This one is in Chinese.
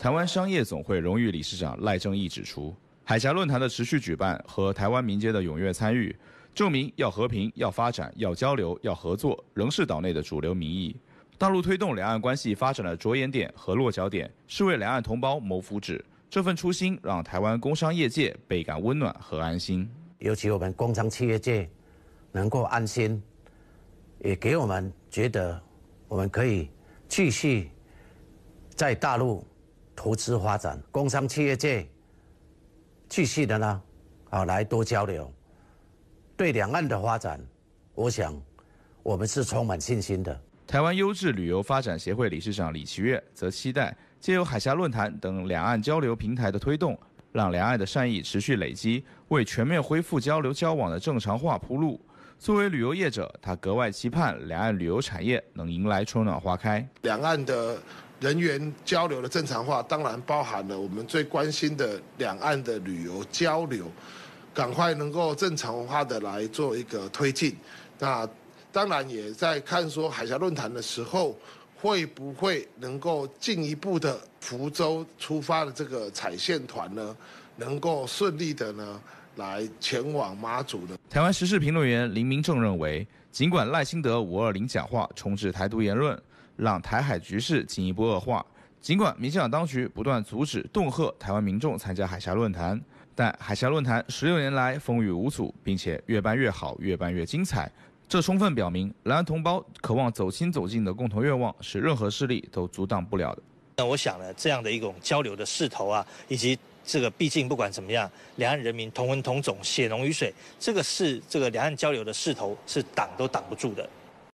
台湾商业总会荣誉理事长赖正义指出，海峡论坛的持续举办和台湾民间的踊跃参与，证明要和平、要发展、要交流、要合作，仍是岛内的主流民意。大陆推动两岸关系发展的着眼点和落脚点，是为两岸同胞谋福祉。这份初心，让台湾工商业界倍感温暖和安心。尤其我们工商企业界能够安心，也给我们觉得，我们可以继续在大陆。投资发展，工商企业界，继续的呢，啊，来多交流，对两岸的发展，我想，我们是充满信心的。台湾优质旅游发展协会理事长李奇月则期待，借由海峡论坛等两岸交流平台的推动，让两岸的善意持续累积，为全面恢复交流交往的正常化铺路。作为旅游业者，他格外期盼两岸旅游产业能迎来春暖花开。两岸的。人员交流的正常化，当然包含了我们最关心的两岸的旅游交流，赶快能够正常化的来做一个推进。那当然也在看说海峡论坛的时候，会不会能够进一步的福州出发的这个彩线团呢，能够顺利的呢来前往妈祖的。台湾时事评论员林明正认为，尽管赖清德五二零讲话充斥台独言论，让台海局势进一步恶化；尽管民进党当局不断阻止、恫吓台湾民众参加海峡论坛，但海峡论坛十六年来风雨无阻，并且越办越好，越办越精彩。这充分表明，两岸同胞渴望走亲走近的共同愿望是任何势力都阻挡不了的。那我想呢，这样的一种交流的势头啊，以及。这个毕竟不管怎么样，两岸人民同文同种，血浓于水，这个是这个两岸交流的势头是挡都挡不住的。